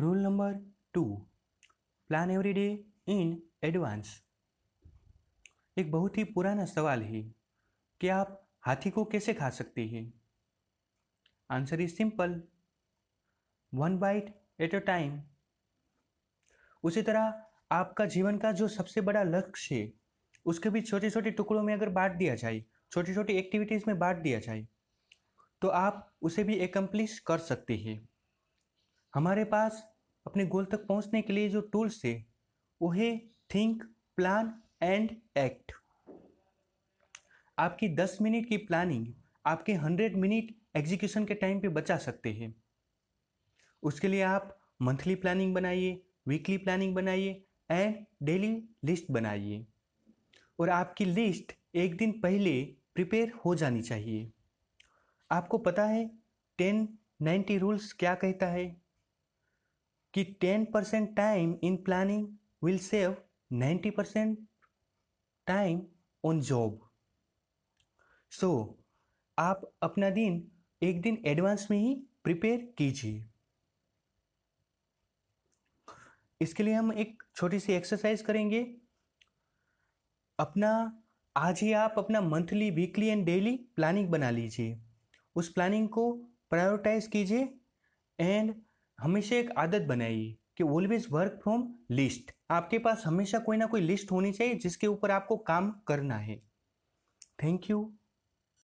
rule number two plan every day in advance एक बहुत ही पुराना सवाल है कि आप हाथी को कैसे खा सकते हैं answer is simple one bite at a time उसी तरह आपका जीवन का जो सबसे बड़ा लक्ष्य है उसके भी छोटे छोटे टुकड़ों में अगर बांट दिया जाए छोटी छोटी एक्टिविटीज़ में बांट दिया जाए तो आप उसे भी एकम्प्लिश कर सकते हैं हमारे पास अपने गोल तक पहुंचने के लिए जो टूल्स थे वो है थिंक प्लान एंड एक्ट आपकी दस मिनट की प्लानिंग आपके हंड्रेड मिनट एग्जीक्यूशन के टाइम पे बचा सकते हैं उसके लिए आप मंथली प्लानिंग बनाइए वीकली प्लानिंग बनाइए एंड डेली लिस्ट बनाइए और आपकी लिस्ट एक दिन पहले प्रिपेयर हो जानी चाहिए आपको पता है टेन नाइन्टी रूल्स क्या कहता है कि 10 percent time in planning will save 90 percent time on job so आप अपना दिन एक दिन एडवांस में ही प्रिपेयर कीजिए इसके लिए हम एक छोटी सी एक्सरसाइज करेंगे अपना आज ही आप अपना monthly weekly and daily planning बना लीजिए उस प्लानिंग को प्रायोरिटाइज कीजिए एंड हमेशा एक आदत बनाइए कि ऑलवेज वर्क फ्रॉम लिस्ट आपके पास हमेशा कोई ना कोई लिस्ट होनी चाहिए जिसके ऊपर आपको काम करना है थैंक यू